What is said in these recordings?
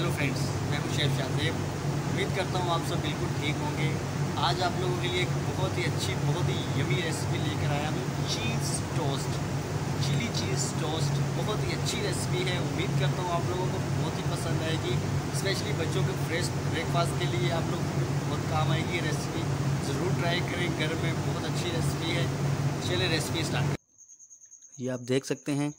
hello friends मैं हूं chef Shahdeo उम्मीद करता हूँ आप सब बिल्कुल ठीक होंगे आज आप लोगों के लिए एक बहुत ही अच्छी बहुत ही यमी रेसिपी लेकर आया हूँ cheese toast chilli cheese toast बहुत ही अच्छी रेसिपी है उम्मीद करता हूँ आप लोगों को बहुत ही पसंद आएगी स्पेशली बच्चों के फ्रेश ब्रेकफास्ट के लिए आप लोग बहुत काम आएगी ये रेसिपी ज़रूर ट्राई करें घर में बहुत अच्छी रेसिपी है चलिए रेसिपी स्टार्ट ये आप देख सकते हैं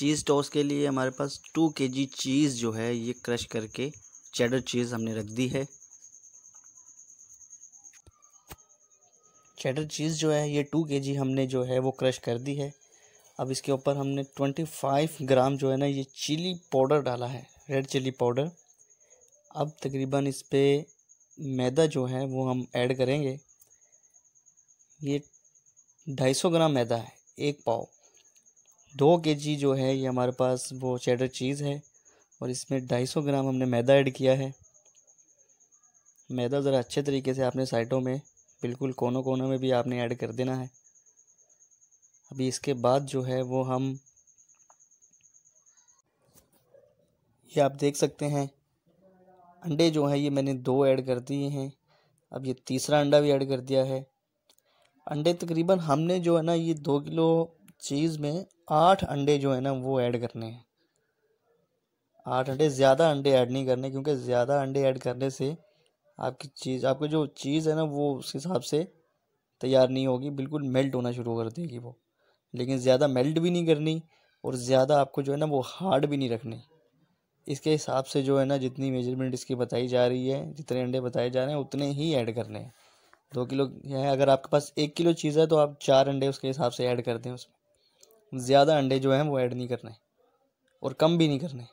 चीज़ टॉस के लिए हमारे पास टू के जी चीज़ जो है ये क्रश करके चेडर चीज़ हमने रख दी है चेडर चीज़ जो है ये टू के जी हमने जो है वो क्रश कर दी है अब इसके ऊपर हमने ट्वेंटी फाइव ग्राम जो है ना ये चिली पाउडर डाला है रेड चिली पाउडर अब तकरीबन इस पर मैदा जो है वो हम ऐड करेंगे ये ढाई सौ ग्राम मैदा है एक पाव दो के जी जो है ये हमारे पास वो चेडर चीज़ है और इसमें ढाई सौ ग्राम हमने मैदा ऐड किया है मैदा ज़रा अच्छे तरीके से आपने साइडों में बिल्कुल कोनों कोनों में भी आपने ऐड कर देना है अभी इसके बाद जो है वो हम ये आप देख सकते हैं अंडे जो हैं ये मैंने दो ऐड कर दिए हैं अब ये तीसरा अंडा भी ऐड कर दिया है अंडे तकरीबन हमने जो है ना ये दो किलो चीज़ में आठ अंडे जो है ना वो ऐड करने हैं आठ अंडे ज़्यादा अंडे ऐड नहीं करने क्योंकि ज़्यादा अंडे ऐड करने से आपकी चीज़ आपकी जो चीज़ है ना वो उस हिसाब से तैयार नहीं होगी बिल्कुल मेल्ट होना शुरू कर देगी वो लेकिन ज़्यादा मेल्ट भी नहीं करनी और ज़्यादा आपको जो है ना वो हार्ड भी नहीं रखने इसके हिसाब से जो है ना जितनी मेजरमेंट इसकी बताई जा रही है जितने अंडे बताए जा रहे हैं उतने ही ऐड करने हैं दो किलो है अगर आपके पास एक किलो चीज़ है तो आप चार अंडे उसके हिसाब से ऐड कर दें उसमें ज़्यादा अंडे जो हैं वो ऐड नहीं करने और कम भी नहीं करने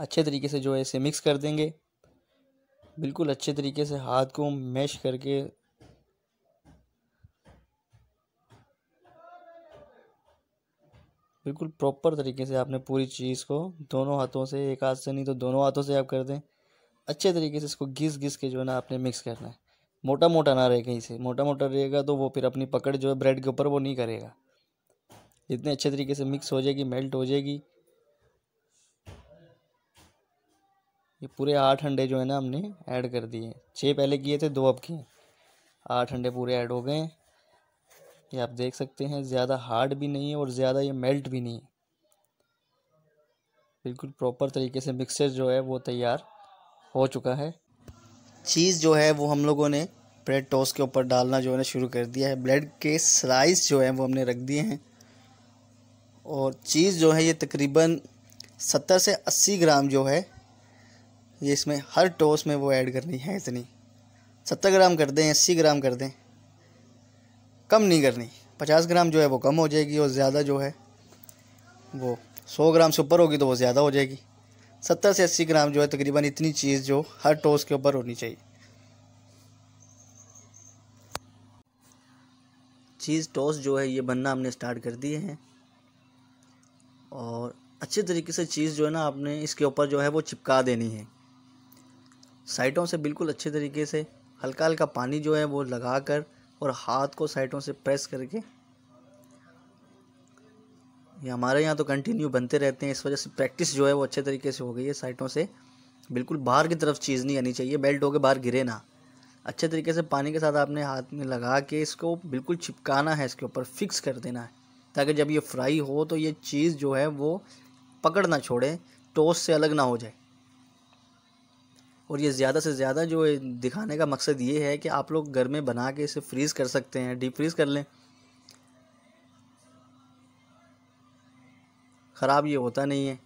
अच्छे तरीके से जो है इसे मिक्स कर देंगे बिल्कुल अच्छे तरीके से हाथ को मैश करके बिल्कुल प्रॉपर तरीके से आपने पूरी चीज़ को दोनों हाथों से एक हाथ से नहीं तो दोनों हाथों से आप कर दें अच्छे तरीके से इसको घिस घिस के जो है ना आपने मिक्स करना है मोटा मोटा ना रहे कहीं से मोटा मोटा रहेगा तो वो फिर अपनी पकड़ जो है ब्रेड के ऊपर वो नहीं करेगा जितने अच्छे तरीके से मिक्स हो जाएगी मेल्ट हो जाएगी ये पूरे आठ अंडे जो है ना हमने ऐड कर दिए छः पहले किए थे दो अब किए आठ अंडे पूरे ऐड हो गए ये आप देख सकते हैं ज़्यादा हार्ड भी नहीं है और ज़्यादा ये मेल्ट भी नहीं है बिल्कुल प्रॉपर तरीके से मिक्सचर जो है वो तैयार हो चुका है चीज़ जो है वो हम लोगों ने ब्रेड टोस्ट के ऊपर डालना जो है ना शुरू कर दिया है ब्रेड के स्लाइस जो है वो हमने रख दिए हैं और चीज़ जो है ये तकरीबन सत्तर से अस्सी ग्राम जो है ये इसमें हर टोस में वो ऐड करनी है इतनी सत्तर ग्राम कर दें अस्सी ग्राम कर दें कम नहीं करनी पचास ग्राम जो है वो कम हो जाएगी और ज़्यादा जो है वो सौ ग्राम से ऊपर होगी तो वो ज़्यादा हो जाएगी सत्तर से अस्सी ग्राम जो है तकरीबन इतनी चीज़ जो हर टोस के ऊपर होनी चाहिए चीज़ टोस जो है ये बनना हमने स्टार्ट कर दिए हैं और अच्छे तरीके से चीज़ जो है ना आपने इसके ऊपर जो है वो चिपका देनी है साइटों से बिल्कुल अच्छे तरीके से हल्का हल्का पानी जो है वो लगा कर और हाथ को साइटों से प्रेस करके ये हमारे यहाँ तो कंटिन्यू बनते रहते हैं इस वजह से प्रैक्टिस जो है वो अच्छे तरीके से हो गई है साइटों से बिल्कुल बाहर की तरफ चीज़ नहीं आनी चाहिए बेल्ट होकर बाहर गिरे ना अच्छे तरीके से पानी के साथ आपने हाथ में लगा के इसको बिल्कुल चिपकाना है इसके ऊपर फिक्स कर देना है ताकि जब ये फ्राई हो तो ये चीज़ जो है वो पकड़ ना छोड़े टोस्ट से अलग ना हो जाए और ये ज़्यादा से ज़्यादा जो दिखाने का मकसद ये है कि आप लोग घर में बना के इसे फ्रीज़ कर सकते हैं डीप फ्रीज़ कर लें ख़राब ये होता नहीं है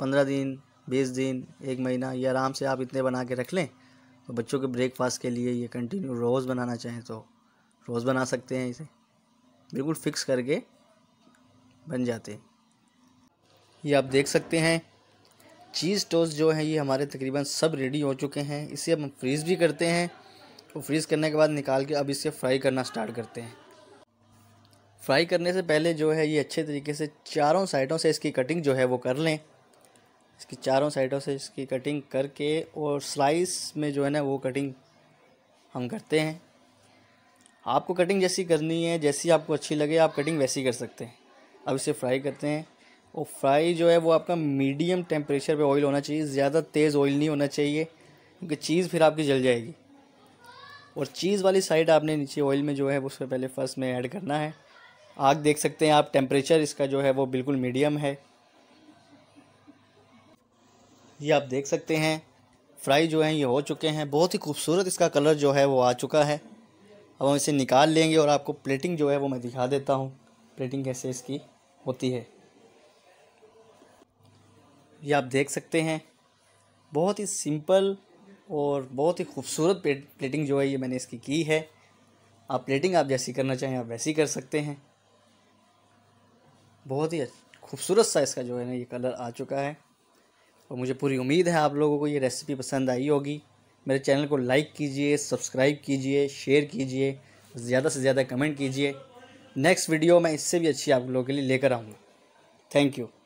पंद्रह दिन बीस दिन एक महीना ये आराम से आप इतने बना के रख लें तो बच्चों के ब्रेकफास्ट के लिए ये कंटिन्यू रोज़ बनाना चाहें तो रोज़ बना सकते हैं इसे बिल्कुल फ़िक्स करके बन जाते ये आप देख सकते हैं चीज़ टोस्ट जो है ये हमारे तकरीबन सब रेडी हो चुके हैं इसे हम फ्रीज़ भी करते हैं और फ्रीज़ करने के बाद निकाल के अब इसे फ्राई करना स्टार्ट करते हैं फ्राई करने से पहले जो है ये अच्छे तरीके से चारों साइडों से इसकी कटिंग जो है वो कर लें इसकी चारों साइडों से इसकी कटिंग करके और स्लाइस में जो है ना वो कटिंग हम करते हैं आपको कटिंग जैसी करनी है जैसी आपको अच्छी लगे आप कटिंग वैसी कर सकते हैं अब इसे फ्राई करते हैं और फ्राई जो है वो आपका मीडियम टेम्परेचर पे ऑयल होना चाहिए ज़्यादा तेज़ ऑयल नहीं होना चाहिए क्योंकि चीज़ फिर आपकी जल जाएगी और चीज़ वाली साइड आपने नीचे ऑयल में जो है वो पर पहले फर्स्ट में ऐड करना है आग देख सकते हैं आप टेम्परेचर इसका जो है वो बिल्कुल मीडियम है ये आप देख सकते हैं फ्राई जो है ये हो चुके हैं बहुत ही खूबसूरत इसका कलर जो है वो आ चुका है अब हम इसे निकाल लेंगे और आपको प्लेटिंग जो है वो मैं दिखा देता हूँ प्लेटिंग कैसे इसकी होती है ये आप देख सकते हैं बहुत ही सिंपल और बहुत ही खूबसूरत प्लेटिंग जो है ये मैंने इसकी की है आप प्लेटिंग आप जैसी करना चाहें आप वैसी कर सकते हैं बहुत ही खूबसूरत सा इसका जो है ना ये कलर आ चुका है और मुझे पूरी उम्मीद है आप लोगों को ये रेसिपी पसंद आई होगी मेरे चैनल को लाइक कीजिए सब्सक्राइब कीजिए शेयर कीजिए ज़्यादा से ज़्यादा कमेंट कीजिए नेक्स्ट वीडियो मैं इससे भी अच्छी आप लोगों के लिए लेकर आऊँगा थैंक यू